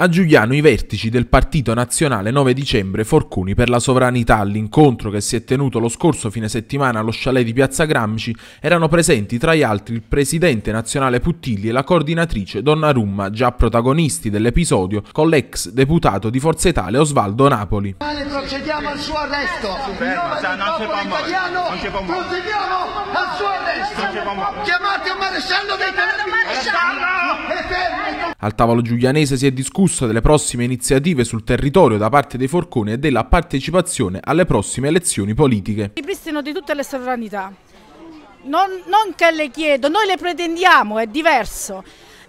A Giuliano i vertici del Partito Nazionale 9 dicembre Forcuni per la sovranità all'incontro che si è tenuto lo scorso fine settimana allo chalet di Piazza Gramsci erano presenti tra gli altri il presidente nazionale Puttigli e la coordinatrice Donna Rumma, già protagonisti dell'episodio con l'ex deputato di Forza Italia Osvaldo Napoli. Procediamo al suo arresto. Ferma, cioè, non si Procediamo al suo arresto. Chiamate un maresciallo dei telefoni. Al tavolo giulianese si è discusso delle prossime iniziative sul territorio da parte dei Forconi e della partecipazione alle prossime elezioni politiche. Il Ripristino di tutte le sovranità. Non, non che le chiedo, noi le pretendiamo, è diverso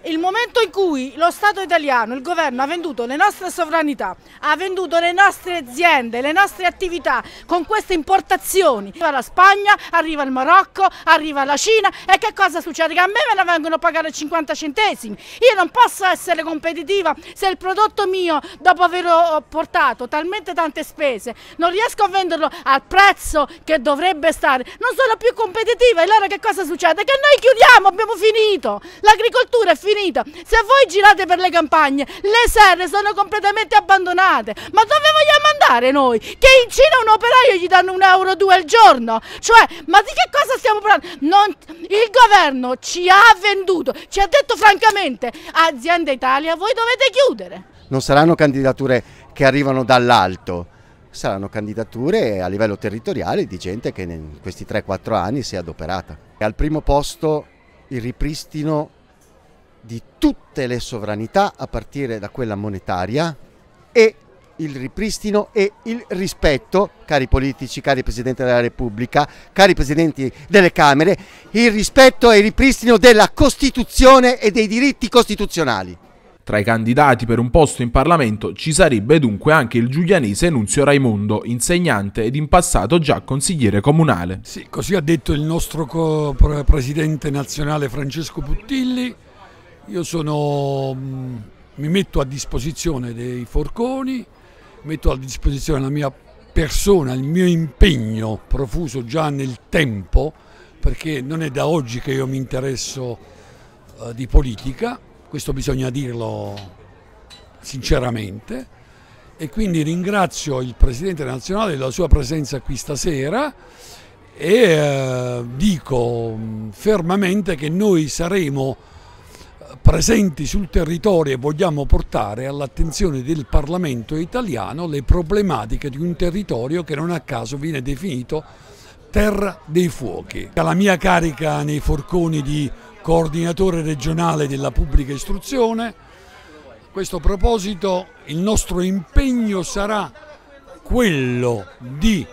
il momento in cui lo Stato italiano, il governo ha venduto le nostre sovranità, ha venduto le nostre aziende, le nostre attività con queste importazioni, arriva la Spagna, arriva il Marocco, arriva la Cina e che cosa succede? Che a me me la vengono a pagare 50 centesimi, io non posso essere competitiva se il prodotto mio dopo aver portato talmente tante spese non riesco a venderlo al prezzo che dovrebbe stare, non sono più competitiva e allora che cosa succede? Che noi chiudiamo, abbiamo finito, l'agricoltura è finita finita. Se voi girate per le campagne, le serre sono completamente abbandonate. Ma dove vogliamo andare noi? Che in Cina un operaio gli danno un euro o due al giorno? Cioè, ma di che cosa stiamo parlando? Non... il governo ci ha venduto, ci ha detto francamente, azienda Italia, voi dovete chiudere. Non saranno candidature che arrivano dall'alto, saranno candidature a livello territoriale di gente che in questi 3-4 anni si è adoperata. Al primo posto il ripristino di tutte le sovranità a partire da quella monetaria e il ripristino e il rispetto, cari politici, cari Presidente della Repubblica, cari Presidenti delle Camere, il rispetto e il ripristino della Costituzione e dei diritti costituzionali. Tra i candidati per un posto in Parlamento ci sarebbe dunque anche il giulianese Nunzio Raimondo, insegnante ed in passato già consigliere comunale. Sì, così ha detto il nostro presidente nazionale Francesco Puttilli, io sono, mm, mi metto a disposizione dei forconi, metto a disposizione la mia persona, il mio impegno profuso già nel tempo, perché non è da oggi che io mi interesso eh, di politica, questo bisogna dirlo sinceramente, e quindi ringrazio il Presidente nazionale della sua presenza qui stasera e eh, dico mm, fermamente che noi saremo presenti sul territorio e vogliamo portare all'attenzione del Parlamento italiano le problematiche di un territorio che non a caso viene definito terra dei fuochi. La mia carica nei forconi di coordinatore regionale della pubblica istruzione, a questo proposito il nostro impegno sarà quello di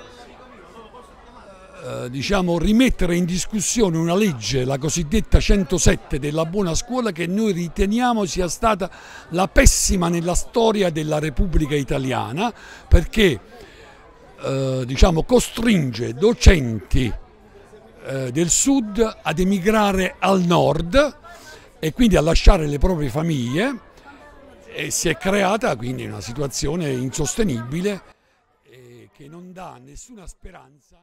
eh, diciamo, rimettere in discussione una legge, la cosiddetta 107 della buona scuola, che noi riteniamo sia stata la pessima nella storia della Repubblica Italiana, perché eh, diciamo, costringe docenti eh, del sud ad emigrare al nord e quindi a lasciare le proprie famiglie e si è creata quindi una situazione insostenibile eh, che non dà nessuna speranza.